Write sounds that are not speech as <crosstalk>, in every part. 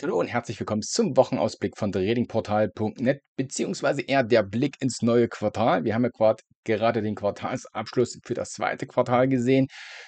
hallo und herzlich willkommen zum Wochenausblick von tradingportal.net beziehungsweise eher der Blick ins neue Quartal. Wir haben ja gerade den Quartalsabschluss für das zweite Quartal gesehen.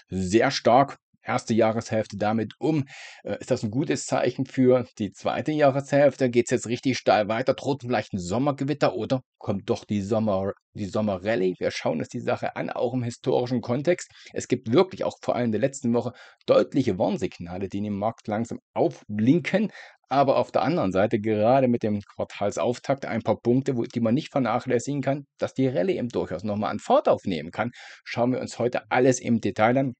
Sehr stark erste Jahreshälfte damit um? Äh, ist das ein gutes Zeichen für die zweite Jahreshälfte? Geht es jetzt richtig steil weiter? Droht vielleicht ein Sommergewitter oder kommt doch die, Sommer, die Sommerrallye? Wir schauen uns die Sache an, auch im historischen Kontext. Es gibt wirklich auch vor allem in der letzten Woche deutliche Warnsignale, die in dem Markt langsam aufblinken. Aber auf der anderen Seite gerade mit dem Quartalsauftakt ein paar Punkte, die man nicht vernachlässigen kann, dass die Rallye eben durchaus nochmal an Fahrt aufnehmen kann. Schauen wir uns heute alles im Detail an.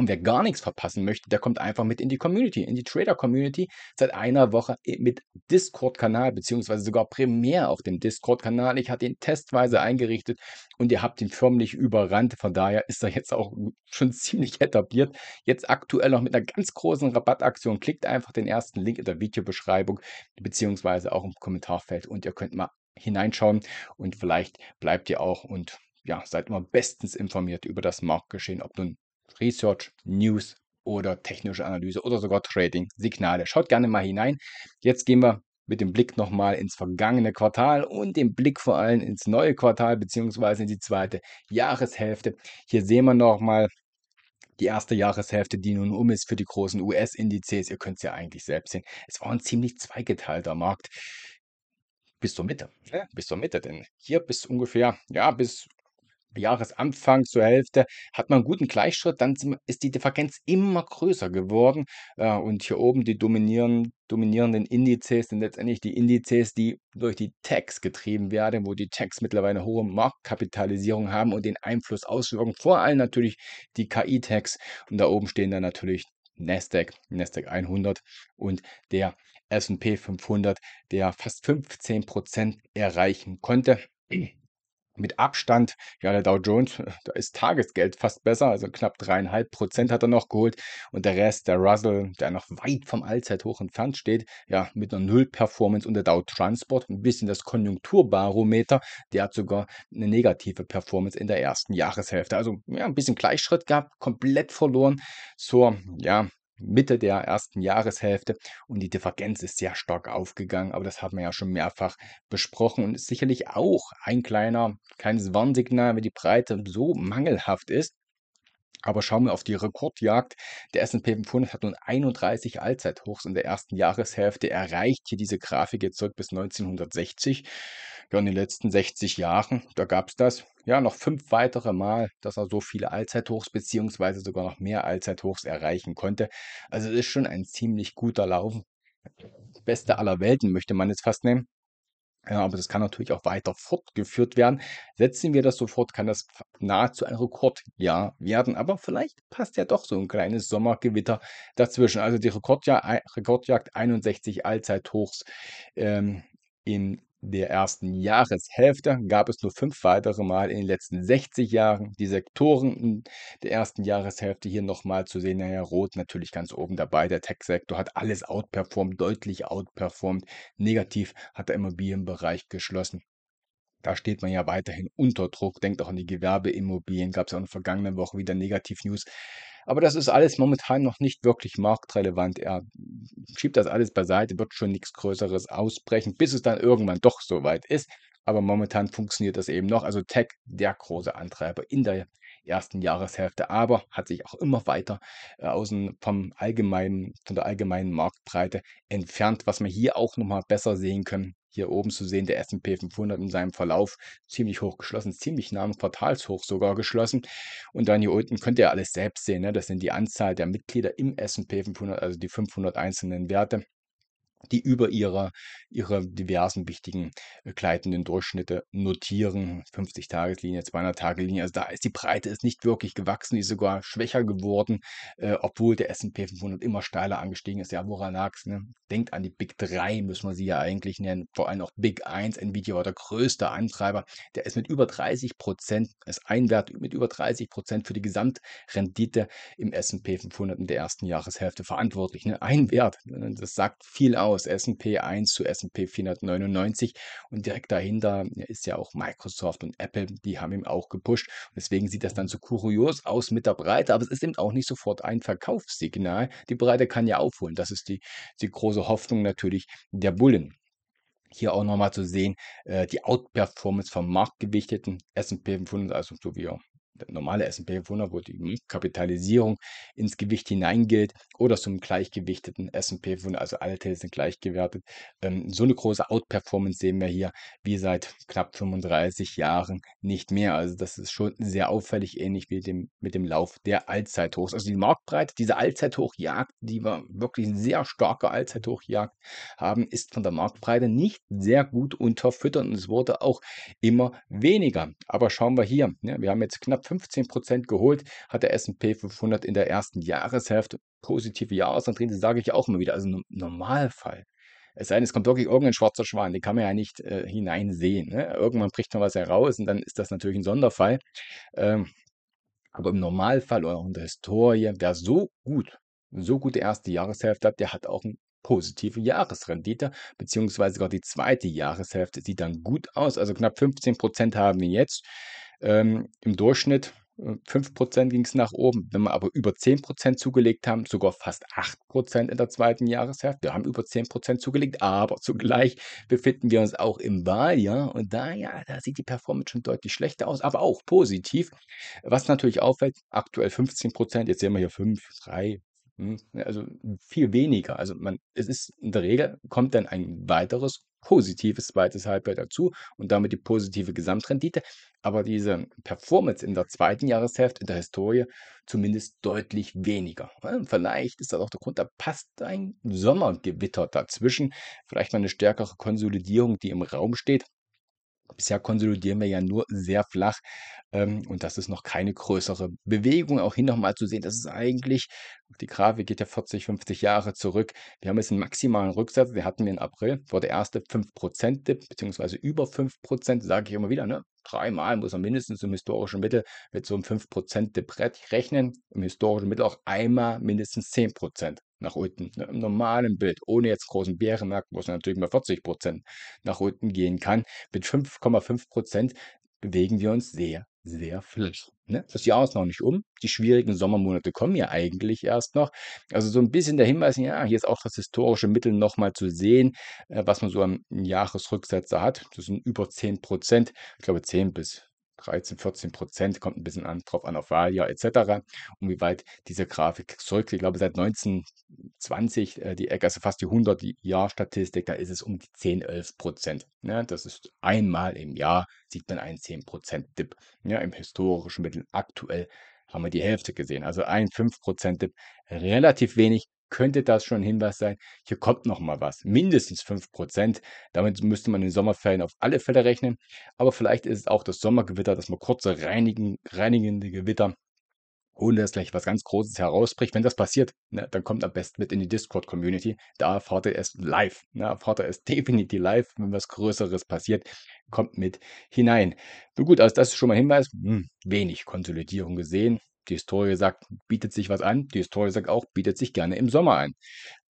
Und wer gar nichts verpassen möchte, der kommt einfach mit in die Community, in die Trader-Community. Seit einer Woche äh, mit Discord-Kanal, beziehungsweise sogar primär auf dem Discord-Kanal. Ich hatte ihn testweise eingerichtet und ihr habt ihn förmlich überrannt. Von daher ist er jetzt auch schon <laughs> ziemlich etabliert. Jetzt aktuell noch mit einer ganz großen Rabattaktion. Klickt einfach den ersten Link in der Videobeschreibung, beziehungsweise auch im Kommentarfeld und ihr könnt mal hineinschauen und vielleicht bleibt ihr auch und ja, seid immer bestens informiert über das Marktgeschehen, ob nun Research, News oder technische Analyse oder sogar Trading Signale. Schaut gerne mal hinein. Jetzt gehen wir mit dem Blick nochmal ins vergangene Quartal und dem Blick vor allem ins neue Quartal beziehungsweise in die zweite Jahreshälfte. Hier sehen wir nochmal die erste Jahreshälfte, die nun um ist für die großen US-Indizes. Ihr könnt es ja eigentlich selbst sehen. Es war ein ziemlich zweigeteilter Markt bis zur Mitte. Bis zur Mitte, denn hier bis ungefähr, ja, bis Jahresanfang zur Hälfte hat man einen guten Gleichschritt, dann ist die Differenz immer größer geworden. Äh, und hier oben die dominieren dominierenden Indizes sind letztendlich die Indizes, die durch die Tags getrieben werden, wo die Tags mittlerweile hohe Marktkapitalisierung haben und den Einfluss auswirken, vor allem natürlich die ki tags Und da oben stehen dann natürlich Nasdaq, Nasdaq 100 und der S&P 500, der fast 15 erreichen konnte mit Abstand, ja, der Dow Jones, <laughs> da ist Tagesgeld fast besser, also knapp dreieinhalb Prozent hat er noch geholt und der Rest, der Russell, der noch weit vom Allzeithoch entfernt steht, ja, mit einer Null-Performance und der Dow Transport, ein bisschen das Konjunkturbarometer, der hat sogar eine negative Performance in der ersten Jahreshälfte. Also, ja, ein bisschen Gleichschritt gehabt, komplett verloren zur, ja, Mitte der ersten Jahreshälfte und die Differenz ist sehr stark aufgegangen, aber das haben wir ja schon mehrfach besprochen und ist sicherlich auch ein kleiner, kleines Warnsignal, wenn die Breite so mangelhaft ist, aber schauen wir auf die Rekordjagd. Der S&P 500 hat nun 31 Allzeithochs in der ersten Jahreshälfte erreicht. Hier diese Grafik jetzt zurück bis 1960. Ja, in den letzten 60 Jahren, da gab es das ja noch fünf weitere Mal, dass er so viele Allzeithochs beziehungsweise sogar noch mehr Allzeithochs erreichen konnte. Also es ist schon ein ziemlich guter Lauf. Beste aller Welten möchte man jetzt fast nehmen. Ja, aber das kann natürlich auch weiter fortgeführt werden. Setzen wir das sofort, kann das nahezu ein Rekordjahr werden. Aber vielleicht passt ja doch so ein kleines Sommergewitter dazwischen. Also die Rekordjagd, 61 Allzeithochs ähm, in der ersten Jahreshälfte gab es nur fünf weitere Mal in den letzten 60 Jahren. Die Sektoren hm, der ersten Jahreshälfte hier nochmal zu sehen. Naja, Rot natürlich ganz oben dabei. Der Tech-Sektor hat alles outperformt, deutlich outperformt. Negativ hat der Immobilienbereich geschlossen. Da steht man ja weiterhin unter Druck. Denkt auch an die Gewerbeimmobilien. Gab es ja in der vergangenen Woche wieder Negativ-News. Aber das ist alles momentan noch nicht wirklich marktrelevant. Er schiebt das alles beiseite, wird schon nichts Größeres ausbrechen, bis es dann irgendwann doch soweit ist. Aber momentan funktioniert das eben noch. Also Tech, der große Antreiber in der ersten Jahreshälfte, aber hat sich auch immer weiter äh, außen vom allgemeinen, von der allgemeinen Marktbreite entfernt, was man hier auch nochmal besser sehen können. Hier oben zu sehen, der S&P 500 in seinem Verlauf ziemlich hoch geschlossen, ziemlich nah am Quartalshoch sogar geschlossen. Und dann hier unten könnt ihr alles selbst sehen. Ne? Das sind die Anzahl der Mitglieder im S&P 500, also die 500 einzelnen Werte die über ihre, ihrer diversen wichtigen äh, gleitenden Durchschnitte notieren. 50-Tageslinie, 200-Tage-Linie. Also da ist die Breite ist nicht wirklich gewachsen, die ist sogar schwächer geworden, äh, obwohl der S&P 500 immer steiler angestiegen ist. Ja, woran lag's? Ne? Denkt an die Big 3, müssen wir sie ja eigentlich nennen. Vor allem auch Big 1. Nvidia war der größte Antreiber. Der ist mit über 30 Prozent, ist ein Wert mit über 30 Prozent für die Gesamtrendite im S&P 500 in der ersten Jahreshälfte verantwortlich. Ne? Ein Wert. Ne? Das sagt viel aus aus SP 1 zu SP 499 und direkt dahinter ist ja auch Microsoft und Apple, die haben ihm auch gepusht. Deswegen sieht das dann so kurios aus mit der Breite, aber es ist eben auch nicht sofort ein Verkaufssignal. Die Breite kann ja aufholen. Das ist die, die große Hoffnung natürlich der Bullen. Hier auch nochmal zu sehen, äh, die Outperformance vom marktgewichteten S&P 500, also so wie auch normale S&P 500, wo die Kapitalisierung ins Gewicht hineingeht oder zum gleichgewichteten S&P 500, also alle Titel sind gleichgewertet. Ähm, so eine große Outperformance sehen wir hier wie seit knapp 35 Jahren nicht mehr. Also das ist schon sehr auffällig, ähnlich wie dem, mit dem Lauf der Allzeithochs. Also die Marktbreite, diese Allzeithochjagd, die wir wirklich sehr starke Allzeithochjagd haben, ist von der Marktbreite nicht sehr gut unterfüttert und es wurde auch immer weniger. Aber schauen wir hier, ne? wir haben jetzt knapp 15 geholt, hat der S&P 500 in der ersten Jahreshälfte positive Jahresantritte, sage ich auch immer wieder, also im Normalfall. Es sei denn, es kommt wirklich irgendein schwarzer Schwan, den kann man ja nicht äh, hineinsehen. Ne? Irgendwann bricht man was heraus und dann ist das natürlich ein Sonderfall. Ähm, aber im Normalfall oder auch in der Historie, wer so gut, so gute erste Jahreshälfte hat, der hat auch eine positive Jahresrendite, beziehungsweise sogar die zweite Jahreshälfte sieht dann gut aus. Also knapp 15 haben wir jetzt ähm, im Durchschnitt 5% ging es nach oben. Wenn wir aber über 10% zugelegt haben, sogar fast 8% in der zweiten Jahreshälfte, wir haben über 10% zugelegt, aber zugleich befinden wir uns auch im Wahljahr und da, ja, da sieht die Performance schon deutlich schlechter aus, aber auch positiv. Was natürlich auffällt, aktuell 15%, jetzt sehen wir hier 5, 3, hm, also viel weniger. Also man, es ist in der Regel kommt dann ein weiteres positives zweites Halbjahr dazu und damit die positive Gesamtrendite. Aber diese Performance in der zweiten Jahreshälfte in der Historie zumindest deutlich weniger. Vielleicht ist das auch der Grund, da passt ein Sommergewitter dazwischen, vielleicht mal eine stärkere Konsolidierung, die im Raum steht. Bisher konsolidieren wir ja nur sehr flach ähm, und das ist noch keine größere Bewegung. Auch hier nochmal zu sehen, das ist eigentlich, die Grafik geht ja 40, 50 Jahre zurück. Wir haben jetzt einen maximalen Rücksatz. Wir hatten wir im April, vor der erste 5%-Dip, beziehungsweise über 5%, sage ich immer wieder. Ne? dreimal muss man mindestens im historischen Mittel mit so einem 5% Debrett rechnen. Im historischen Mittel auch einmal mindestens 10% nach unten. Ne, Im normalen Bild, ohne jetzt großen Bärenmarkt, wo es natürlich mal 40% nach unten gehen kann, mit 5,5% bewegen wir uns sehr sehr flach. Ne? Das Jahr ist noch nicht um. Die schwierigen Sommermonate kommen ja eigentlich erst noch. Also so ein bisschen der Hinweis, ja, hier ist auch das historische Mittel nochmal zu sehen, äh, was man so am Jahresrücksetzer hat. Das sind über 10 Prozent. Ich glaube, 10 bis 13, 14 Prozent, kommt ein bisschen an, drauf an auf Wahljahr etc. Und wie weit diese Grafik zurückgeht. Ich glaube, seit 1920, äh, die Ecke, also fast die 100-Jahr-Statistik, da ist es um die 10, 11 Prozent. Ja, ne? das ist einmal im Jahr sieht man einen 10 Prozent Dip. Ja, Im historischen Mittel aktuell haben wir die Hälfte gesehen. Also ein 5 Prozent Dip, relativ wenig, könnte das schon ein Hinweis sein, hier kommt noch mal was. Mindestens 5%. Damit müsste man in den Sommerferien auf alle Fälle rechnen. Aber vielleicht ist es auch das Sommergewitter, dass man kurze reinigen, reinigende Gewitter ohne dass gleich was ganz Großes herausbricht. Wenn das passiert, ne, dann kommt am besten mit in die Discord-Community. Da erfahrt ihr es live. Ne, erfahrt ihr es <laughs> definitiv live. Wenn was Größeres passiert, kommt mit hinein. So gut, also das ist schon mal ein Hinweis. Hm, wenig Konsolidierung gesehen. Die Historie sagt, bietet sich was an. Die Historie sagt auch, bietet sich gerne im Sommer an.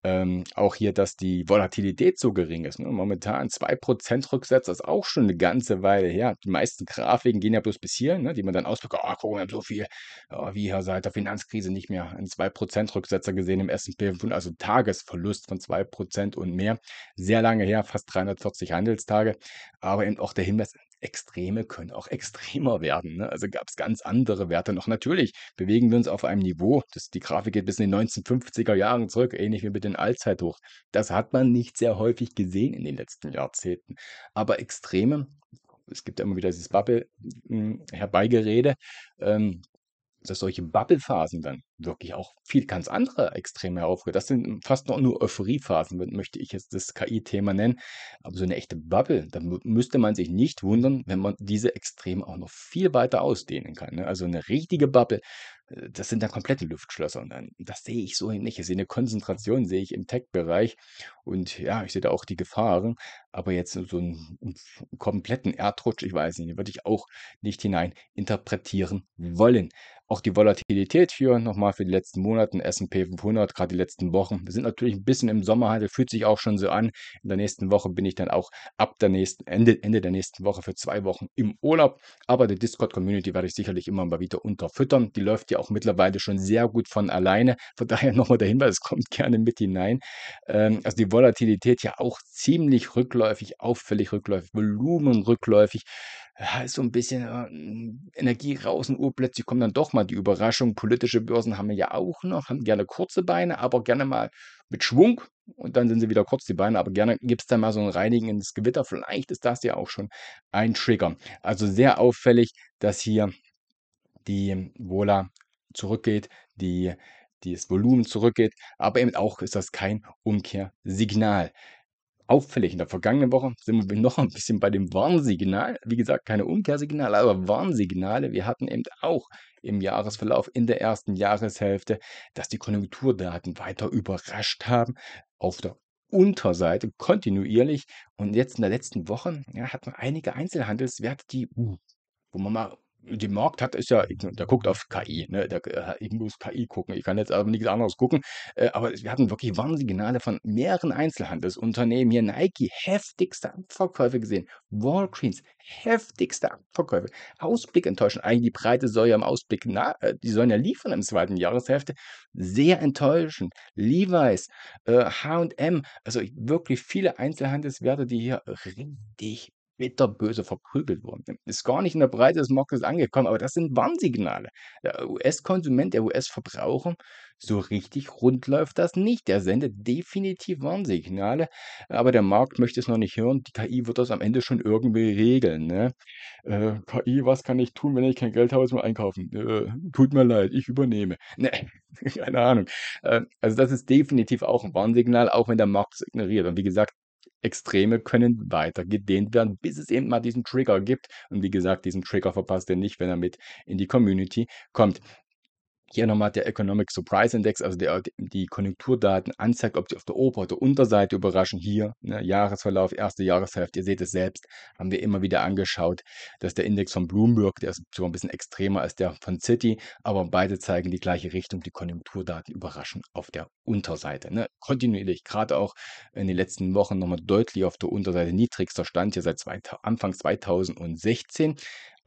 Ähm, auch hier, dass die Volatilität so gering ist. Ne? Momentan 2% Rücksatz ist auch schon eine ganze Weile her. Die meisten Grafiken gehen ja bloß bis hier, ne? die man dann ausblickt, oh, guck mal, so viel, oh, wie hier seit der Finanzkrise nicht mehr. Ein 2% Rücksetzer gesehen im S&P 500, also Tagesverlust von 2% und mehr. Sehr lange her, fast 340 Handelstage. Aber eben auch der Hinweis, Extreme können auch <laughs> extremer werden. Ne? Also gab es ganz andere Werte noch. Natürlich bewegen wir uns auf einem Niveau, das, die Grafik geht bis in die 1950er Jahren zurück, ähnlich wie mit den Allzeithoch. Das hat man nicht sehr häufig gesehen in den letzten Jahrzehnten. Aber Extreme, es gibt ja immer wieder dieses Bubble-Herbeigerede, hm, ähm, dass solche Bubble-Phasen dann wirklich auch viel ganz andere Extreme aufgeht. Das sind fast noch nur Euphoriephasen, möchte ich jetzt das KI-Thema nennen. Aber so eine echte Bubble, da müsste man sich nicht wundern, wenn man diese Extreme auch noch viel weiter ausdehnen kann. Ne? Also eine richtige Bubble, äh, das sind dann komplette Luftschlösser. Und das sehe ich so nicht. Ich also sehe eine Konzentration, sehe ich im Tech-Bereich. Und ja, ich sehe da auch die Gefahren. Aber jetzt so einen kompletten Erdrutsch, ich weiß nicht, würde ich auch nicht hinein interpretieren wollen. Auch die Volatilität hier nochmal für die letzten Monate, S&P 500, gerade die letzten Wochen. Wir sind natürlich ein bisschen im Sommerhandel, fühlt sich auch schon so an. In der nächsten Woche bin ich dann auch ab der nächsten, Ende, Ende der nächsten Woche für zwei Wochen im Urlaub. Aber die Discord-Community werde ich sicherlich immer mal wieder unterfüttern. Die läuft ja auch mittlerweile schon sehr gut von alleine. Von daher <laughs> nochmal der Hinweis, kommt gerne mit hinein. Ähm, also die Volatilität ja auch ziemlich rückläufig, auffällig rückläufig, Volumen rückläufig ja, ist so ein bisschen äh, Energie raus und oh, plötzlich kommt dann doch mal die Überraschung. Politische Börsen haben wir ja auch noch, haben gerne kurze Beine, aber gerne mal mit Schwung und dann sind sie wieder kurz die Beine, aber gerne gibt es da mal so ein Reinigen ins Gewitter. Vielleicht ist das ja auch schon ein Trigger. Also sehr auffällig, dass hier die Vola zurückgeht, die, die das Volumen zurückgeht, aber eben auch ist das kein Umkehrsignal auffällig. In der vergangenen Woche sind wir noch ein bisschen bei dem Warnsignal. Wie gesagt, keine Umkehrsignale, aber Warnsignale. Wir hatten eben auch im Jahresverlauf in der ersten Jahreshälfte, dass die Konjunkturdaten weiter überrascht haben. Auf der Unterseite kontinuierlich. Und jetzt in der letzten Woche ja, hat man einige Einzelhandelswerte, die, uh, wo man mal den Markt hat, ist ja, der guckt auf KI, ne? Der, äh, ich muss KI gucken, ich kann jetzt aber nichts anderes gucken. Äh, aber wir hatten wirklich Warnsignale von mehreren Einzelhandelsunternehmen hier. Nike, heftigste Abverkäufe gesehen. Walgreens, heftigste Abverkäufe. Ausblick enttäuschend. Eigentlich die Breite soll ja im Ausblick, na, äh, die sollen ja liefern im zweiten Jahreshälfte. Sehr enttäuschend. Levi's, H&M, also wirklich viele Einzelhandelswerte, die hier richtig bitterböse verprügelt worden. Ist gar nicht in der Breite des Marktes angekommen, aber das sind Warnsignale. Der US-Konsument, der US-Verbraucher, so richtig rund läuft das nicht. Der sendet definitiv Warnsignale, aber der Markt möchte es noch nicht hören. Die KI wird das am Ende schon irgendwie regeln. Ne? Äh, KI, was kann ich tun, wenn ich kein Geld habe zum Einkaufen? Äh, tut mir leid, ich übernehme. <laughs> Ne, keine Ahnung. Äh, also das ist definitiv auch ein Warnsignal, auch wenn der Markt es ignoriert. Und wie gesagt, Extreme können weiter gedehnt werden, bis es eben mal diesen Trigger gibt. Und wie gesagt, diesen Trigger verpasst ihr nicht, wenn er mit in die Community kommt. Hier nochmal der Economic Surprise Index, also der, die Konjunkturdaten anzeigt, ob sie auf der Ober- oder Unterseite überraschen. Hier, ne, Jahresverlauf, erste Jahreshälfte, ihr seht es selbst, haben wir immer wieder angeschaut, dass der Index von Bloomberg, der ist sogar ein bisschen extremer als der von City, aber beide zeigen die gleiche Richtung. Die Konjunkturdaten überraschen auf der Unterseite. Ne. Kontinuierlich, gerade auch in den letzten Wochen nochmal deutlich auf der Unterseite niedrigster Stand hier seit zwei, Anfang 2016.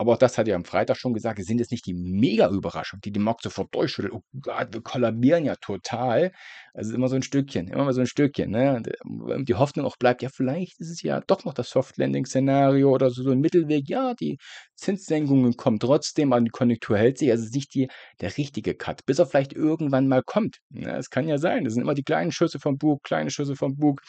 Aber auch das hat er am Freitag schon gesagt, sind es nicht die Mega-Überraschung, die die Markt sofort durchschüttelt. Oh Gott, wir kollabieren ja total. Also immer so ein Stückchen, immer mal so ein Stückchen. Ne? Ähm, die Hoffnung auch bleibt, ja, vielleicht ist es ja doch noch das Soft-Landing-Szenario oder so, so ein Mittelweg. Ja, die Zinssenkungen kommen trotzdem, aber die Konjunktur hält sich. Also es ist nicht die, der richtige Cut, bis er vielleicht irgendwann mal kommt. Es ne? kann ja sein, das sind immer die kleinen Schüsse vom Bug, kleine Schüsse vom Bug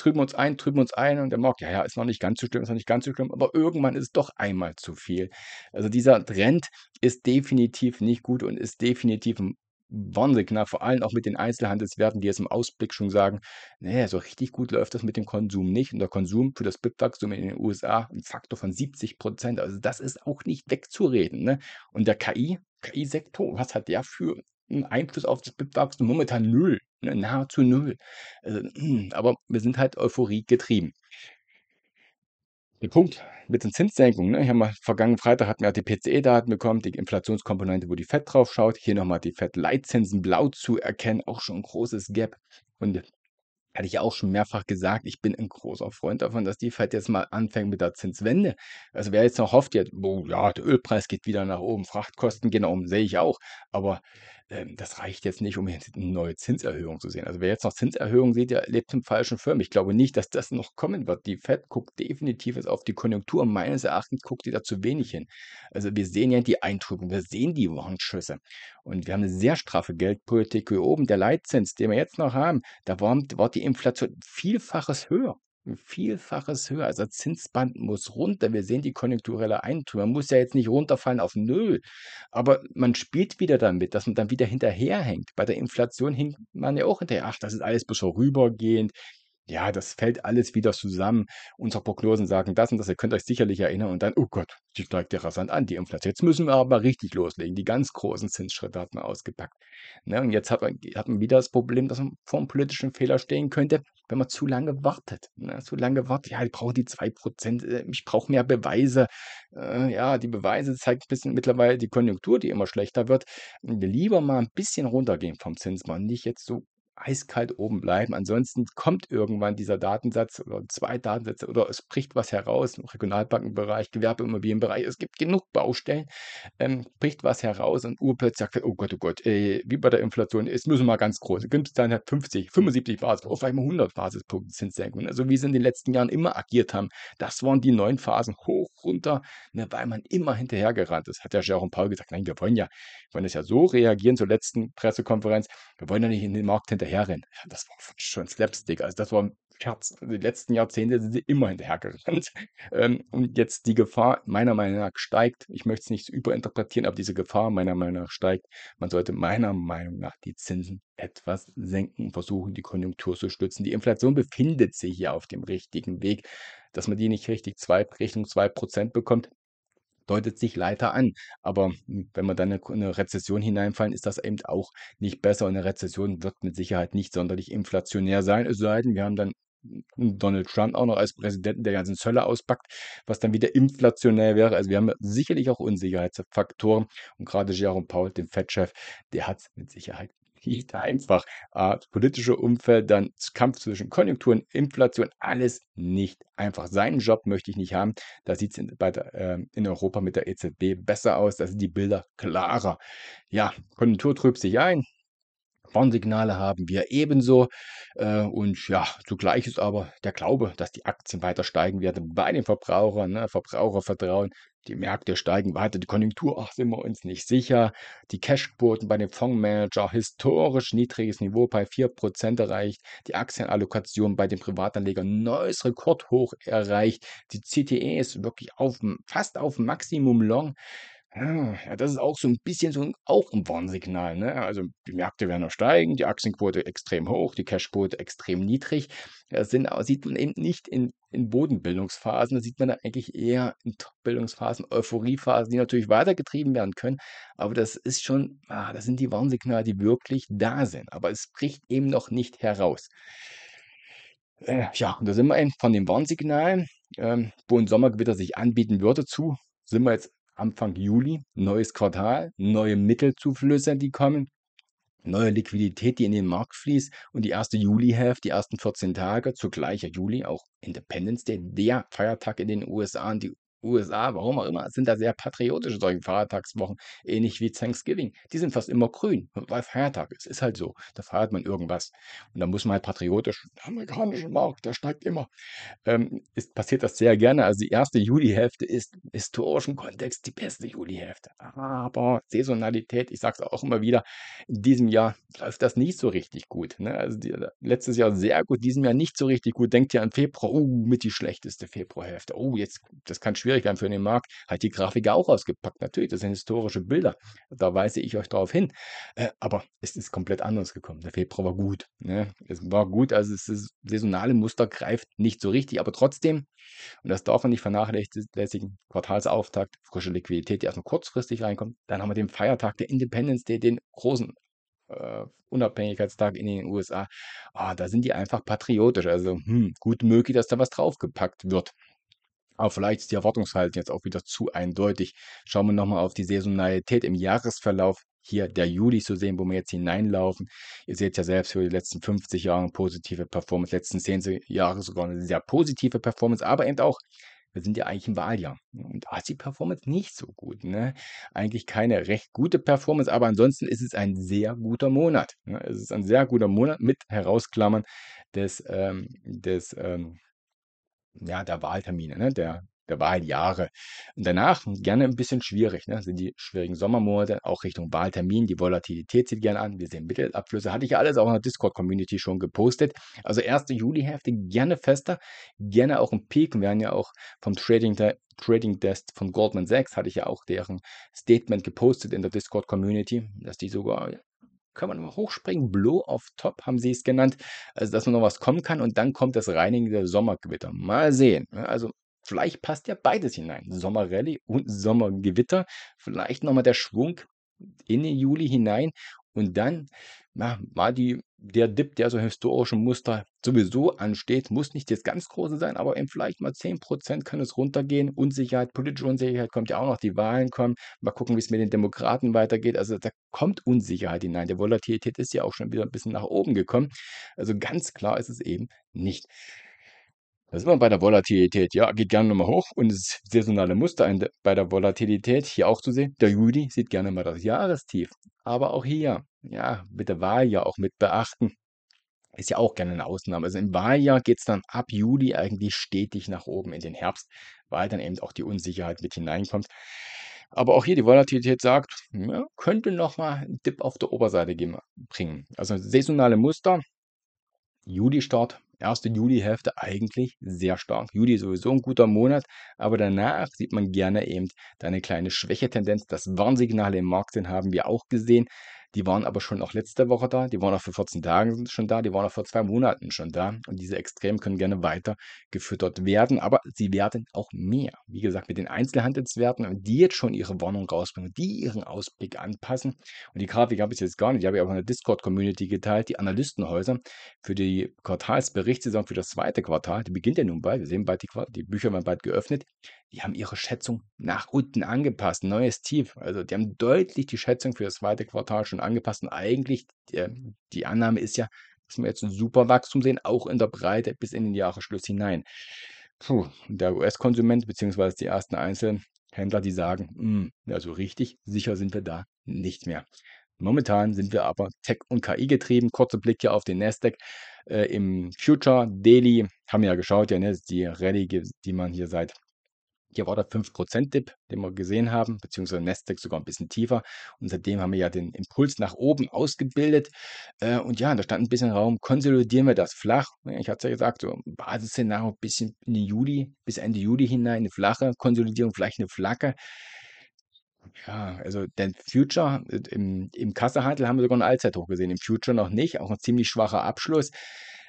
trüben uns ein, trüben uns ein und der Markt, ja, ja, ist noch nicht ganz so schlimm, ist noch nicht ganz so schlimm, aber irgendwann ist es doch einmal zu viel. Also dieser Trend ist definitiv nicht gut und ist definitiv ein Warnsignal, ne? vor allem auch mit den Einzelhandelswerten, die jetzt im Ausblick schon sagen, naja, so richtig gut läuft das mit dem Konsum nicht. Und der Konsum für das BIP-Wachstum in den USA ein Faktor von 70 Prozent. Also das ist auch nicht wegzureden. Ne? Und der KI, KI-Sektor, was hat der für Einfluss auf das BIP-Wachstum momentan null, ne, nahezu null. Also, hm, aber wir sind halt Euphorie getrieben. Der Punkt mit den Zinssenkungen. Ne? Hier haben wir vergangenen Freitag hatten wir auch die PCE-Daten bekommen, die Inflationskomponente, wo die FED drauf schaut. Hier nochmal die FED-Leitzinsen blau zu erkennen, auch schon ein großes Gap. Und hatte ich auch schon mehrfach gesagt, ich bin ein großer Freund davon, dass die Fed jetzt mal anfängt mit der Zinswende. Also wer jetzt noch hofft, jetzt, oh, ja, der Ölpreis geht wieder nach oben, Frachtkosten gehen nach oben, sehe ich auch. Aber ähm, das reicht jetzt nicht, um jetzt eine neue Zinserhöhung zu sehen. Also wer jetzt noch Zinserhöhungen sieht, der lebt im falschen Firm. Ich glaube nicht, dass das noch kommen wird. Die Fed guckt definitiv jetzt auf die Konjunktur. Meines Erachtens guckt die da zu wenig hin. Also wir sehen ja die Eintrübung, wir sehen die Warnschüsse. Und wir haben eine sehr straffe Geldpolitik hier oben. Der Leitzins, den wir jetzt noch haben, da war, war die Inflation vielfaches höher ein Vielfaches höher. Also das Zinsband muss runter. Wir sehen die konjunkturelle Eintum. Man muss ja jetzt nicht runterfallen auf Null, aber man spielt wieder damit, dass man dann wieder hinterherhängt. Bei der Inflation hinkt man ja auch hinterher. Ach, das ist alles bloß vorübergehend ja, das fällt alles wieder zusammen. Unsere Prognosen sagen das und das, ihr könnt euch sicherlich erinnern. Und dann, oh Gott, die steigt ja rasant an, die Inflation. Jetzt müssen wir aber richtig loslegen. Die ganz großen Zinsschritte hat man ausgepackt. Ne? Und jetzt hat man, hat man wieder das Problem, dass man vor einem politischen Fehler stehen könnte, wenn man zu lange wartet. Ne? Zu lange wartet, ja, ich brauche die 2%, äh, ich brauche mehr Beweise. Äh, ja, die Beweise zeigt ein bisschen mittlerweile die Konjunktur, die immer schlechter wird. Lieber mal ein bisschen runtergehen vom Zinsmann, nicht jetzt so eiskalt oben bleiben. Ansonsten kommt irgendwann dieser Datensatz oder zwei Datensätze oder es bricht was heraus im Regionalbankenbereich, Gewerbeimmobilienbereich. Es gibt genug Baustellen, ähm, bricht was heraus und urplötzlich sagt, oh Gott, oh Gott, ey, wie bei der Inflation, jetzt müssen wir mal ganz groß. Es gibt sein hat 50, 75 Basispunkte, vielleicht mal 100 Basispunkte Zinssenkungen. Also wie sie in den letzten Jahren immer agiert haben, das waren die neuen Phasen hoch, runter, ne, weil man immer hinterhergerannt ist. Hat ja Jerome Paul gesagt, nein, wir wollen ja, wir wollen das ja so reagieren zur letzten Pressekonferenz, wir wollen ja nicht in den Markt hinterher hinterherrennen. Das war schon Slapstick. Also das war ein Scherz. Also, die letzten Jahrzehnte sind sie immer hinterhergerannt. <laughs> Ähm, und jetzt die Gefahr meiner Meinung nach steigt. Ich möchte es nicht überinterpretieren, aber diese Gefahr meiner Meinung nach steigt. Man sollte meiner Meinung nach die Zinsen etwas senken und versuchen, die Konjunktur zu stützen. Die Inflation befindet sich hier auf dem richtigen Weg. Dass man die nicht richtig zwei, Richtung 2% bekommt, deutet sich leider an. Aber hm, wenn wir dann in eine Rezession hineinfallen, ist das eben auch nicht besser. Und eine Rezession wird mit Sicherheit nicht sonderlich inflationär sein, es sei denn, wir haben dann hm, Donald Trump auch noch als Präsidenten der ganzen Zölle auspackt, was dann wieder inflationär wäre. Also wir haben sicherlich auch Unsicherheitsfaktoren und gerade Jerome Powell, den Fed-Chef, der hat es mit Sicherheit nicht <laughs> einfach. das politische Umfeld, dann Kampf zwischen Konjunkturen, Inflation, alles nicht einfach. Seinen Job möchte ich nicht haben. Da sieht es in, äh, in, Europa mit der EZB besser aus. Da sind die Bilder klarer. Ja, Konjunktur trübt sich ein. Warnsignale haben wir ebenso. Äh, und ja, zugleich ist aber der Glaube, dass die Aktien weiter steigen werden bei den Verbrauchern. Ne? Verbrauchervertrauen, die Märkte steigen weiter, die Konjunktur, ach, sind wir uns nicht sicher. Die Cashquoten bei den Fondsmanager historisch niedriges Niveau bei 4% erreicht. Die Aktienallokation bei den Privatanlegern neues Rekordhoch erreicht. Die CTE ist wirklich auf, fast auf Maximum Long. Ah, ja, das ist auch so ein bisschen so ein, auch 'n Warnsignal, ne? Also, die Märkte werden noch steigen, die Aktienquote extrem hoch, die Cashquote extrem niedrig. Das sind sieht man eben nicht in in Bodenbildungsphasen, da sieht man da eigentlich eher in Top-Bildungsphasen, Euphoriephasen, die natürlich weitergetrieben werden können. Aber das ist schon ah, das sind die Warnsignale, die wirklich da sind, aber es bricht eben noch nicht heraus. Äh, ja, und da sind wir eben von den Warnsignalen, ähm, wo ein Sommergewitter sich anbieten würde zu, sind wir jetzt Anfang Juli, neues Quartal, neue Mittelzuflüsse, die kommen, neue Liquidität, die in den Markt fließt und die erste Juli-Hälfte, die ersten 14 Tage, zugleich Juli, auch Independence Day, der Feiertag in den USA und die USA, warum auch immer, sind da sehr patriotisch solche Feiertagswochen, ähnlich wie Thanksgiving. Die sind fast immer grün, weil Feiertag ist. Ist halt so. Da feiert man irgendwas. Und da muss man halt patriotisch, der amerikanische Markt, der steigt immer. Ähm, ist, passiert das sehr gerne. Also die erste Julihälfte ist im historischen Kontext die beste Julihälfte. Aber Saisonalität, ich sage es auch immer wieder, in diesem Jahr läuft das nicht so richtig gut. Ne? Also die, äh, letztes Jahr sehr gut, diesem Jahr nicht so richtig gut. Denkt ihr an Februar, oh, mit die schlechteste Februarhälfte. Oh, jetzt, das kann schwierig Schwierigkeiten für den Markt, hat die Grafiker auch ausgepackt. Natürlich, das sind historische Bilder, da weise ich euch darauf hin. Äh, aber es ist komplett anders gekommen. Der Februar war gut. Ne? Es war gut, also das saisonale Muster greift nicht so richtig, aber trotzdem, und das darf man nicht vernachlässigen, Quartalsauftakt, frische Liquidität, die erstmal kurzfristig reinkommt. Dann haben wir den Feiertag, der Independence Day, den großen Uh, Unabhängigkeitstag in den USA, oh, ah, da sind die einfach patriotisch. Also hm, gut möglich, dass da was draufgepackt wird. Aber vielleicht ist die Erwartungshaltung jetzt auch wieder zu eindeutig. Schauen wir nochmal auf die Saisonalität im Jahresverlauf. Hier der Juli zu sehen, wo wir jetzt hineinlaufen. Ihr seht ja selbst für die letzten 50 Jahre positive Performance, letzten 10 Jahre sogar eine sehr positive Performance, aber eben auch wir sind ja eigentlich im Wahljahr. Und da ist die Performance nicht so gut. Ne? Eigentlich keine recht gute Performance, aber ansonsten ist es ein sehr guter Monat. Ne? Es ist ein sehr guter Monat mit Herausklammern des, ähm, des ähm, ja, der Wahltermine, ne? der, der Wahljahre. Und danach gerne ein bisschen schwierig, ne? sind die schwierigen Sommermonate, auch Richtung Wahltermin, die Volatilität zieht gerne an, wir sehen Mittelabflüsse, hatte ich alles auch in der Discord-Community schon gepostet. Also erste Juli-Hälfte gerne fester, gerne auch im Peak. Und wir haben ja auch vom Trading, der, Trading Desk von Goldman Sachs, hatte ich ja auch deren Statement gepostet in der Discord-Community, dass die sogar kann man nochmal hochspringen. Blow auf Top haben sie es genannt. Also, dass man noch was kommen kann. Und dann kommt das reinigende Sommergewitter. Mal sehen. Ne? Also, vielleicht passt ja beides hinein. Sommerrallye und Sommergewitter. Vielleicht nochmal der Schwung in den Juli hinein. Und dann na, war die der Dip, der so historischen Muster sowieso ansteht, muss nicht das ganz große sein, aber eben vielleicht mal 10% kann es runtergehen. Unsicherheit, politische Unsicherheit kommt ja auch noch, die Wahlen kommen. Mal gucken, wie es mit den Demokraten weitergeht. Also da kommt Unsicherheit hinein. Die Volatilität ist ja auch schon wieder ein bisschen nach oben gekommen. Also ganz klar ist es eben nicht. Da sind wir bei der Volatilität. Ja, geht gerne nochmal hoch und das saisonale Muster bei der Volatilität hier auch zu sehen. Der Juli sieht gerne mal das Jahrestief. Aber auch hier ja, mit der Wahljahr auch mit beachten. Ist ja auch gerne eine Ausnahme. Also im Wahljahr geht es dann ab Juli eigentlich stetig nach oben in den Herbst, weil dann eben auch die Unsicherheit mit hineinkommt. Aber auch hier die Volatilität sagt, ja, könnte nochmal einen Dip auf der Oberseite geben, bringen. Also saisonale Muster, Juli-Start, erste Juli-Hälfte eigentlich sehr stark. Juli ist sowieso ein guter Monat, aber danach sieht man gerne eben eine kleine Schwächetendenz. Das Warnsignal im Markt sind, haben wir auch gesehen. Die waren aber schon auch letzte Woche da, die waren auch vor 14 Tagen schon da, die waren auch vor zwei Monaten schon da. Und diese Extremen können gerne weiter gefüttert werden, aber sie werden auch mehr. Wie gesagt, mit den Einzelhandelswerten, die jetzt schon ihre Warnung rausbringen, die ihren Ausblick anpassen. Und die Grafik habe ich jetzt gar nicht, die habe ich aber in der Discord-Community geteilt, die Analystenhäuser für die Quartalsberichtssaison für das zweite Quartal, die beginnt ja nun bald, wir sehen bald die, die Bücher werden bald geöffnet, die haben ihre Schätzung nach unten angepasst, neues Tief. Also die haben deutlich die Schätzung für das zweite Quartal schon angepasst. Und eigentlich, die, äh, die Annahme ist ja, dass wir jetzt ein super Wachstum sehen, auch in der Breite bis in den Jahresschluss hinein. Puh, der US-Konsument bzw. die ersten Einzelhändler, die sagen, mh, hm, also richtig sicher sind wir da nicht mehr. Momentan sind wir aber Tech und KI getrieben. Kurzer Blick hier auf den Nasdaq äh, im Future Daily. Haben wir ja geschaut, ja, ne, die Rallye, die man hier seit hier war der 5%-Dip, den wir gesehen haben, beziehungsweise Nasdaq sogar ein bisschen tiefer. Und seitdem haben wir ja den Impuls nach oben ausgebildet. Äh, und ja, da stand ein bisschen Raum, konsolidieren wir das flach. Ich hatte ja gesagt, so Basisszenario ein bisschen in den Juli, bis Ende Juli hinein, eine flache Konsolidierung, vielleicht eine Flagge. Ja, also der Future, äh, im, im Kassehandel haben wir sogar einen Allzeithoch gesehen, im Future noch nicht, auch ein ziemlich schwacher Abschluss.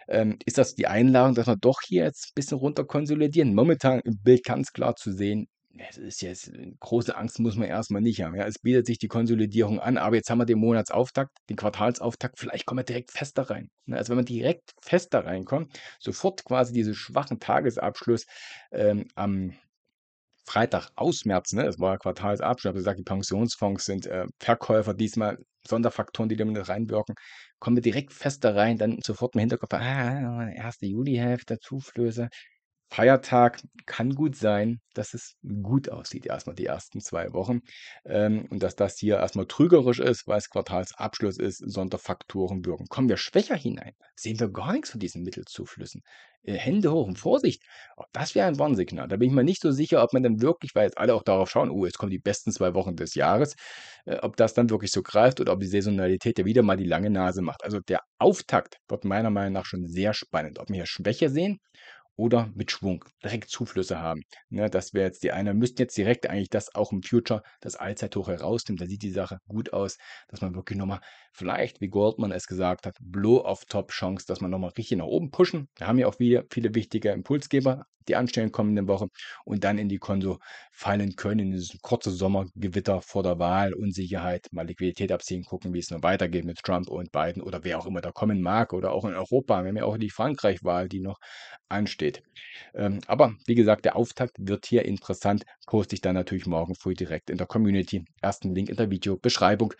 Ähm, ist das die Einladung, dass wir doch hier jetzt ein bisschen runter konsolidieren? Momentan im Bild ganz klar zu sehen, es ist jetzt äh, große Angst, muss man erstmal nicht haben. Ja, es bietet sich die Konsolidierung an, aber jetzt haben wir den Monatsauftakt, den Quartalsauftakt, vielleicht kommen wir direkt fest da rein. Ne? Also wenn man direkt fest da reinkommt, sofort quasi diesen schwachen Tagesabschluss ähm, am Freitag ausmerzen, ne? das war Quartalsabschluss, ich habe gesagt, die Pensionsfonds sind äh, Verkäufer diesmal Sonderfaktoren, die damit reinwirken, kommen wir direkt fest da rein, dann sofort im Hinterkopf, ah, erste Juli-Hälfte, Zuflöse, Feiertag kann gut sein, dass es gut aussieht, erstmal die ersten zwei Wochen. Ähm, und dass das hier erstmal trügerisch ist, weil es Quartalsabschluss ist, Sonderfaktoren wirken. Kommen wir schwächer hinein, sehen wir gar nichts von diesen Mittelzuflüssen. Äh, Hände hoch und Vorsicht. Auch oh, das wäre ein Warnsignal. Da bin ich mir nicht so sicher, ob man dann wirklich, weil jetzt alle auch darauf schauen, oh, jetzt kommen die besten zwei Wochen des Jahres, äh, ob das dann wirklich so greift oder ob die Saisonalität ja wieder mal die lange Nase macht. Also der Auftakt wird meiner Meinung nach schon sehr spannend. Ob wir hier Schwäche sehen oder mit Schwung, direkt Zuflüsse haben. Ne, das wäre jetzt die eine. Müssten jetzt direkt eigentlich das auch im Future, das Allzeithoch herausnehmen. da sieht die Sache gut aus, dass man wirklich nochmal, vielleicht wie Goldman es gesagt hat, Blow-off-Top-Chance, dass man nochmal richtig nach oben pushen. Da haben wir auch wieder viele wichtige Impulsgeber, die anstellen kommende Woche und dann in die Konso fallen können, in dieses kurze Sommergewitter vor der Wahl, Unsicherheit, mal Liquidität abziehen, gucken, wie es noch weitergeht mit Trump und Biden oder wer auch immer da kommen mag oder auch in Europa. Wir haben ja auch die Frankreich-Wahl, die noch ansteht. Welt. Ähm, aber wie gesagt, der Auftakt wird hier interessant. Poste ich dann natürlich morgen früh direkt in der Community. Ersten Link in der Videobeschreibung.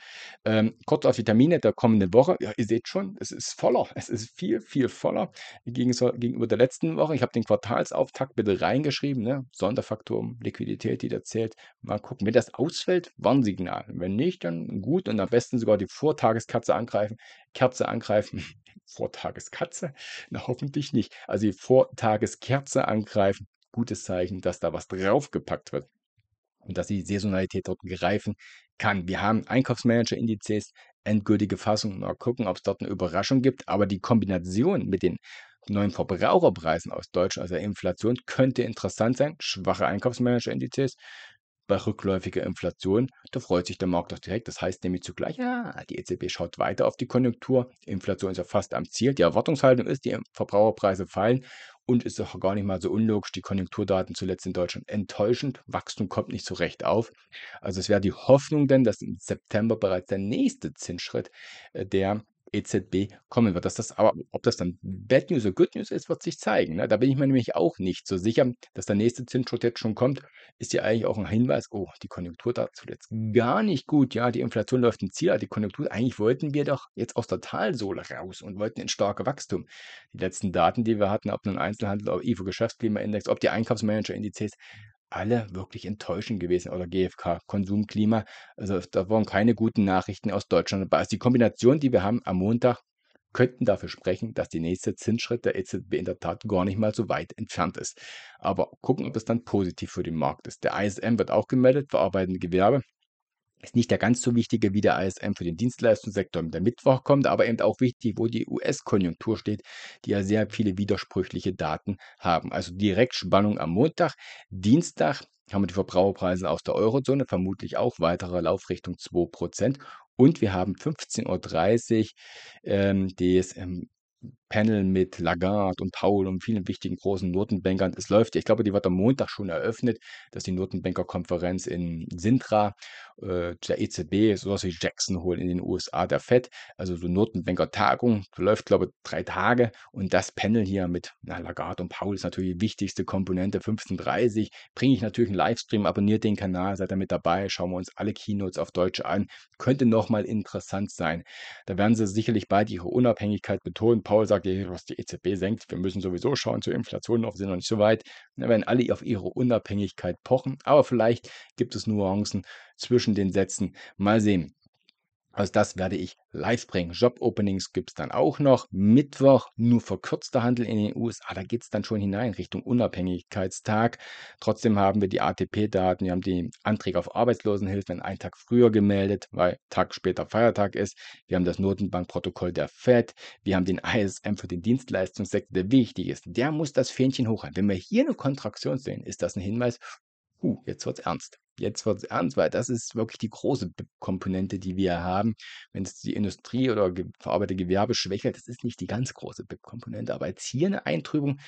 Ähm, kurz auf die Termine der kommenden Woche. Ja, ihr seht schon, es ist voller. Es ist viel, viel voller gegenüber der letzten Woche. Ich habe den Quartalsauftakt bitte reingeschrieben. Ne? Sonderfaktoren, Liquidität, die da zählt. Mal gucken. Wenn das ausfällt, Warnsignal. Wenn nicht, dann gut und am besten sogar die Vortageskatze angreifen. Kerze angreifen. <laughs> Vortageskatze? Na, hoffentlich nicht. Also die Vortageskerze angreifen. Gutes Zeichen, dass da was draufgepackt wird und dass die Saisonalität dort greifen kann. Wir haben Einkaufsmanager-Indizes, endgültige Fassung, mal gucken, ob es dort eine Überraschung gibt. Aber die Kombination mit den neuen Verbraucherpreisen aus Deutschland, also der Inflation, könnte interessant sein. Schwache Einkaufsmanager-Indizes, bei rückläufiger Inflation, da freut sich der Markt auch direkt. Das heißt nämlich zugleich, ja, die EZB schaut weiter auf die Konjunktur. Inflation ist ja fast am Ziel. Die Erwartungshaltung ist, die Verbraucherpreise fallen und ist auch gar nicht mal so unlogisch. Die Konjunkturdaten zuletzt in Deutschland enttäuschend. Wachstum kommt nicht so recht auf. Also es wäre die Hoffnung denn, dass im September bereits der nächste Zinsschritt äh, der EZB kommen wird. Dass das aber, ob das dann Bad News oder Good News ist, wird sich zeigen. Ne? Da bin ich mir nämlich auch nicht so sicher, dass der nächste Zinsschritt jetzt schon kommt, ist ja eigentlich auch ein Hinweis, oh, die Konjunktur da zuletzt gar nicht gut. Ja, die Inflation läuft ein Ziel, die Konjunktur, eigentlich wollten wir doch jetzt aus der Talsohle raus und wollten ins starke Wachstum. Die letzten Daten, die wir hatten, ob nun Einzelhandel, ob IFO Geschäftsklimaindex, ob die Einkaufsmanagerindizes, alle wirklich enttäuschend gewesen oder GfK, Konsumklima. Also da waren keine guten Nachrichten aus Deutschland dabei. Also die Kombination, die wir haben am Montag, könnten dafür sprechen, dass die nächste Zinsschritt der EZB in der Tat gar nicht mal so weit entfernt ist. Aber gucken, ob es dann positiv für den Markt ist. Der ISM wird auch gemeldet, verarbeitende Gewerbe ist nicht der ganz so wichtige wie der ISM für den Dienstleistungssektor, der Mittwoch kommt, aber eben auch wichtig, wo die US-Konjunktur steht, die ja sehr viele widersprüchliche Daten haben. Also direkt Spannung am Montag, Dienstag haben wir die Verbraucherpreise aus der Eurozone, vermutlich auch weitere Laufrichtung 2%. Und wir haben 15.30 Uhr ähm, das ähm, Panel mit Lagarde und Paul und vielen wichtigen großen Notenbankern. Es läuft, ich glaube, die wird am Montag schon eröffnet, dass die Notenbankerkonferenz in Sintra äh, der EZB, sowas wie Jackson holen in den USA, der FED, also so Notenbanker-Tagung, läuft, glaube ich, drei Tage. Und das Panel hier mit na, Lagarde und Paul ist natürlich die wichtigste Komponente. 15.30 bringe ich natürlich einen Livestream, abonniert den Kanal, seid damit dabei, schauen wir uns alle Keynotes auf Deutsch an. Könnte nochmal interessant sein. Da werden sie sicherlich bald ihre Unabhängigkeit betonen. Paul sagt, was die EZB senkt, wir müssen sowieso schauen zur Inflation, wir sind noch nicht so weit. Dann werden alle auf ihre Unabhängigkeit pochen, aber vielleicht gibt es Nuancen zwischen den Sätzen. Mal sehen. Also das werde ich live bringen. Job-Openings gibt es dann auch noch. Mittwoch nur verkürzter Handel in den USA. Da geht es dann schon hinein Richtung Unabhängigkeitstag. Trotzdem haben wir die ATP-Daten. Wir haben die Anträge auf Arbeitslosenhilfe einen Tag früher gemeldet, weil Tag später Feiertag ist. Wir haben das Notenbankprotokoll der FED. Wir haben den ISM für den Dienstleistungssektor, der wichtig ist. Der muss das Fähnchen hochhalten. Wenn wir hier eine Kontraktion sehen, ist das ein Hinweis, Uh, jetzt wird's ernst jetzt wird es ernst, weil das ist wirklich die große bip Komponente, die wir haben. Wenn es die Industrie oder verarbeitete Gewerbe schwächelt, das ist nicht die ganz große BIP-Komponente. Aber jetzt hier eine Eintrübung,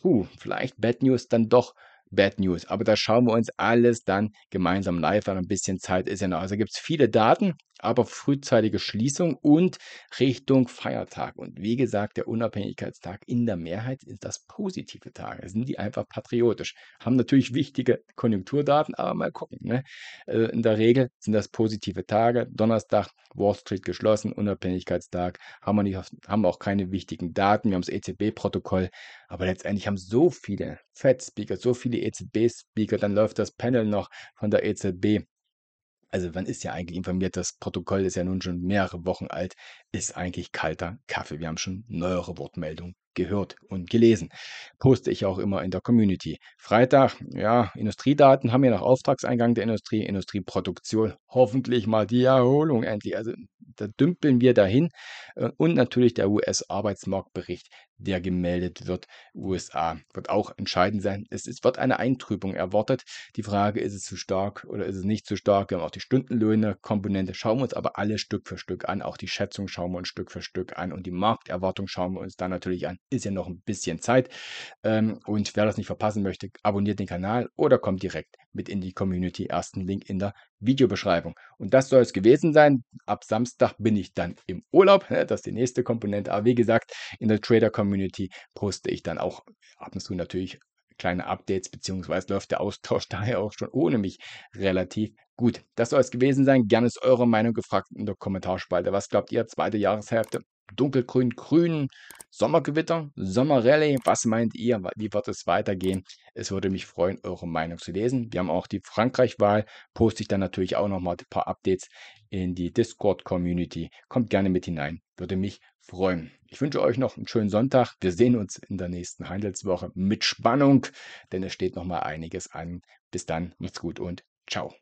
puh, vielleicht Bad News dann doch Bad News. Aber da schauen wir uns alles dann gemeinsam live an. Ein bisschen Zeit ist ja noch. Also gibt es viele Daten aber frühzeitige Schließung und Richtung Feiertag. Und wie gesagt, der Unabhängigkeitstag in der Mehrheit ist das positive Tage. Sind die einfach patriotisch. Haben natürlich wichtige Konjunkturdaten, aber mal gucken. Ne? Äh, in der Regel sind das positive Tage. Donnerstag Wall Street geschlossen, Unabhängigkeitstag. Haben wir, nicht, haben wir auch keine wichtigen Daten. Wir haben das EZB-Protokoll. Aber letztendlich haben so viele Fed-Speaker, so viele EZB-Speaker. Dann läuft das Panel noch von der EZB also wann ist ja eigentlich informiert, das Protokoll ist ja nun schon mehrere Wochen alt, ist eigentlich kalter Kaffee. Wir haben schon neuere Wortmeldungen gehört und gelesen. Poste ich auch immer in der Community. Freitag, ja, Industriedaten haben wir nach Auftragseingang der Industrie, Industrieproduktion. Hoffentlich mal die Erholung endlich. Also da dümpeln wir dahin. Äh, und natürlich der US-Arbeitsmarktbericht, der gemeldet wird, USA. Wird auch entscheidend sein. Es, es, wird eine Eintrübung erwartet. Die Frage, ist es zu stark oder ist es nicht zu stark? Wir haben auch die Stundenlöhne-Komponente. Schauen wir uns aber alle Stück für Stück an. Auch die Schätzung schauen wir uns Stück für Stück an. Und die Markterwartung schauen wir uns dann natürlich an. Ist ja noch ein bisschen Zeit. Ähm, und wer das nicht verpassen möchte, abonniert den Kanal oder kommt direkt mit in die Community. Ersten Link in der Videobeschreibung. Und das soll es gewesen sein. Ab Samstag bin ich dann im Urlaub. Ne? Das ist die nächste Komponente. Aber wie gesagt, in der Trader Community poste ich dann auch ab und zu natürlich kleine Updates, beziehungsweise läuft der Austausch <laughs> daher auch schon ohne mich relativ gut. Das soll es gewesen sein. Gerne ist eure Meinung gefragt in der Kommentarspalte. Was glaubt ihr, zweite Jahreshälfte? dunkelgrün-grün. Sommergewitter, Sommerrallye. Was meint ihr? Wie wird es weitergehen? Es würde mich freuen, eure Meinung zu lesen. Wir haben auch die Frankreich-Wahl. Poste ich dann natürlich auch nochmal ein paar Updates in die Discord-Community. Kommt gerne mit hinein. Würde mich freuen. Ich wünsche euch noch einen schönen Sonntag. Wir sehen uns in der nächsten Handelswoche mit Spannung, denn es steht nochmal einiges an. Bis dann, macht's gut und ciao.